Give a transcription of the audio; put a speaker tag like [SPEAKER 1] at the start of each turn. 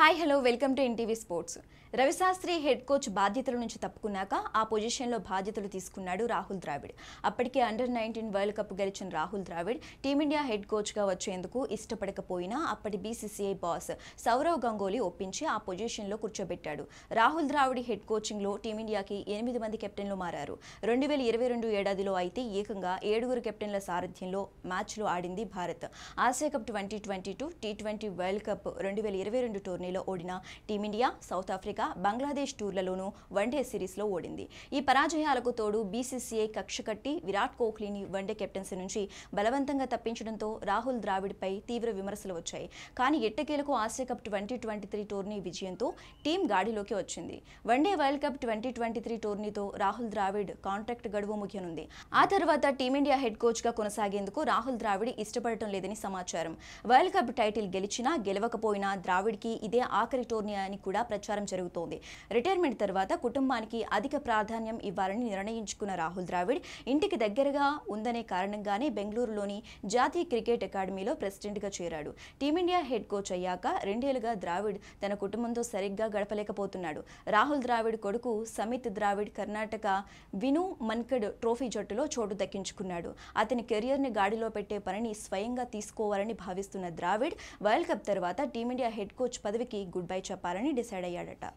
[SPEAKER 1] hi hello welcome to NTV sports Ravi Shastri head coach బాధ్యతల నుంచి తప్పుకున్నాక ఆ పొజిషన్లో బాధ్యతలు తీసుకున్నాడు రాహుల్ ద్రావిడ్ అప్పటికే అండర్ నైన్టీన్ వరల్డ్ కప్ గెలిచిన రాహుల్ ద్రావిడ్ టీమిండియా హెడ్ కోచ్గా వచ్చేందుకు ఇష్టపడకపోయినా అప్పటి బీసీసీఐ బాస్ సౌరవ్ గంగోలీ ఒప్పించి ఆ పొజిషన్లో కూర్చోబెట్టాడు రాహుల్ ద్రావిడ్ హెడ్ కోచింగ్లో టీమిండియాకి ఎనిమిది మంది కెప్టెన్లు మారారు రెండు వేల ఇరవై రెండు ఏడాదిలో అయితే ఏకంగా ఏడుగురు కెప్టెన్ల సారథ్యంలో మ్యాచ్లో ఆడింది Bharat Asia cup twenty twenty two T twenty world cup రెండు వేల ఇరవై రెండు టోర్నీ వన్డేలో ఓడిన టీమిండియా సౌత్ ఆఫ్రికా బంగ్లాదేశ్ టూర్లలోనూ వన్డే సిరీస్లో ఓడింది ఈ పరాజయాలకు తోడు బీసీసీఐ కక్ష కట్టి విరాట్ కోహ్లీని వన్డే కెప్టెన్సీ నుంచి బలవంతంగా తప్పించడంతో రాహుల్ ద్రావిడ్పై తీవ్ర విమర్శలు వచ్చాయి కానీ ఎట్టకేలకు Asia cup twenty twenty three tourney విజయంతో టీం గాడిలోకి వచ్చింది one day world cup twenty twenty three టోర్నీతో రాహుల్ ద్రావిడ్ కాంట్రాక్ట్ గడువు ముగియనుంది ఆ తర్వాత టీమిండియా హెడ్ కోచ్గా కొనసాగేందుకు రాహుల్ ద్రావిడ్ ఇష్టపడటం లేదని సమాచారం వరల్డ్ కప్ టైటిల్ గెలిచినా గెలవకపోయినా ద్రావిడ్కి ఇదే ఇదే ఆఖరి టోర్నీ అని కూడా ప్రచారం జరుగుతోంది రిటైర్మెంట్ తర్వాత కుటుంబానికి అధిక ప్రాధాన్యం ఇవ్వాలని నిర్ణయించుకున్న రాహుల్ ద్రావిడ్ ఇంటికి దగ్గరగా ఉందనే కారణంగానే బెంగళూరులోని జాతీయ క్రికెట్ అకాడమీలో ప్రెసిడెంట్గా చేరాడు టీమిండియా హెడ్ కోచ్ అయ్యాక రెండేళ్లుగా ద్రావిడ్ తన కుటుంబంతో సరిగ్గా గడపలేకపోతున్నాడు రాహుల్ ద్రావిడ్ కొడుకు సమిత్ ద్రావిడ్ కర్ణాటక విను మన్కడ్ ట్రోఫీ జట్టులో చోటు దక్కించుకున్నాడు అతని కెరియర్ని గాడిలో పెట్టే పనిని స్వయంగా తీసుకోవాలని భావిస్తున్న ద్రావిడ్ వరల్డ్ కప్ తర్వాత టీమిండియా హెడ్ కోచ్ పదవి అందరికీ గుడ్ బై చెప్పాలని డిసైడ్ అయ్యాడట